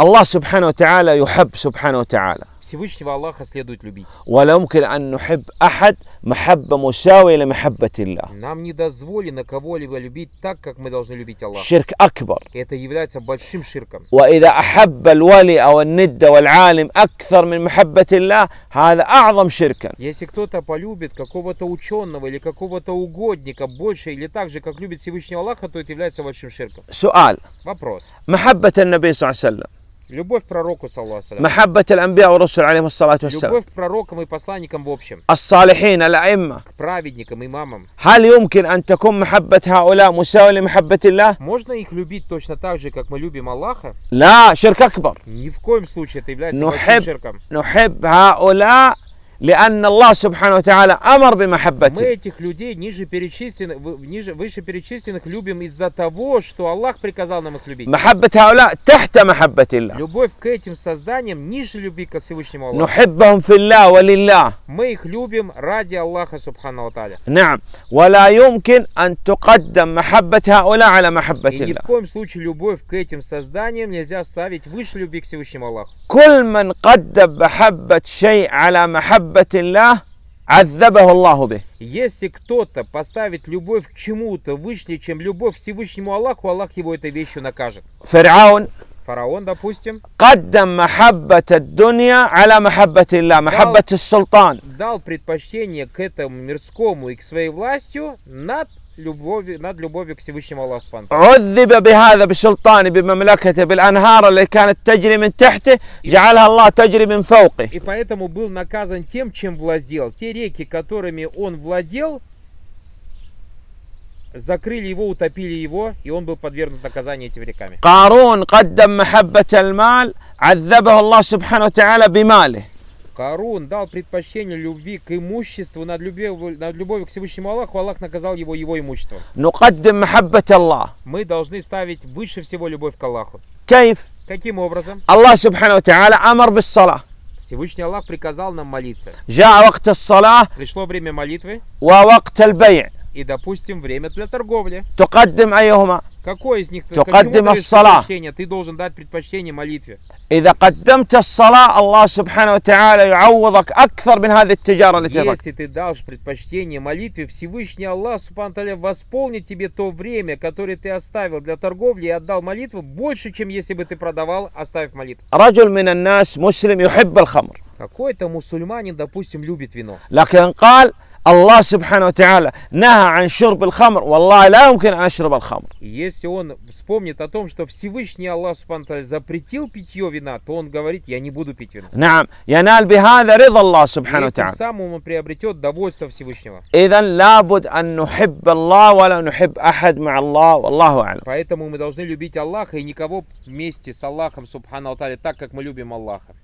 الله سبحانه وتعالى يحب سبحانه وتعالى Всевышнего Аллаха следует любить. ولا يمكن أن نحب أحد محبة مساوية لمحبة الله. Нам не дозволено кого-либо любить так, как мы должны любить Аллаха. شرك أكبر. Это является большим ширком. وإذا أحب الولي أو الند والعالم أكثر من محبة الله هذا أعظم شركا. Если кто-то полюбит какого-то ученого или какого-то угодника больше или так же, как любит Всевышнего Аллаха, то это является большим ширком. سؤال. вопрос. محبة النبي صلى الله عليه وسلم Любовь к пророку, саллаху محبة الأنبياء والرسل عليهم الصلاة والسلام Любовь к пророкам и посланникам в общем. الصالحين الأئمة. К праведникам, имамам. هل يمكن أن تكون محبة هؤلاء مساوية لمحبة الله؟ Можно их любить точно так же, как мы любим Аллаха? لا, شرك أكبر. Ни в коем случае это является نحب, большим ширком. نحب هؤلاء لأن الله سبحانه وتعالى أمر بمحبته. Мы этих людей ниже перечисленных, ниже, выше перечисленных любим из-за того, что Аллах приказал нам их любить. محبة هؤلاء تحت محبة الله. Любовь к этим созданиям ниже любви к Всевышнему Аллаху. نحبهم في الله ولله. Мы их любим ради Аллаха субхану ва نعم. ولا يمكن أن تقدم محبة هؤلاء على محبة الله. И ни в коем случае любовь к этим созданиям нельзя ставить выше любви к Всевышнему Аллаху. كل من قدم محبة شيء على محبة الله عذبه الله به. Если кто-то поставит любовь к чему-то выше, чем любовь Всевышнему Аллаху, Аллах его этой вещью накажет. Фараон. Фараон, допустим. قدم محبة الدنيا على محبة الله, محبة السلطان. Дал предпочтение к этому мирскому и к своей властью над любовью, над любовью к Всевышнему Аллаху Субхану. عذب بهذا بسلطانه بمملكته بالانهار اللي كانت تجري من تحته جعلها الله تجري من فوقه. И поэтому был наказан тем, чем владел. Те реки, которыми он владел, закрыли его, утопили его, и он был подвергнут наказанию этими реками. قارون قدم محبة المال عذبه الله سبحانه وتعالى بماله. Карун дал предпочтение любви к имуществу над любовью, над любовью к Всевышнему Аллаху, Аллах наказал его его имущество. Мы должны ставить выше всего любовь к Аллаху. Кайф. Каким образом? Аллах Субхану Та'аля амар биссала. Всевышний Аллах приказал нам молиться. Пришло время молитвы. Ва и, допустим, время для торговли. Какое из них предпочтение? Ты должен дать предпочтение молитве. Если ты дашь предпочтение молитве, Всевышний Аллах Субхану وتعالى восполнит тебе то время, которое ты оставил для торговли и отдал молитву больше, чем если бы ты продавал, оставив молитву. رجل من الناس مسلم يحب الخمر. Какой-то мусульманин, допустим, любит вино. Аллах Субхану Тааля наха ан шурб хамр, валлахи ла умкен ан шурб хамр. Если он вспомнит о том, что Всевышний Аллах Субхану Тааля запретил питье вина, то он говорит, я не буду пить вина. Наам, яналь бихада рида Аллах Субхану Тааля. Тем он приобретет довольство Всевышнего. Идан лабуд ан нухиб Аллах, вала нухиб ахад ма Аллах, валлаху алям. Поэтому мы должны любить Аллаха и никого вместе с Аллахом Субхану Тааля так, как мы любим Аллаха.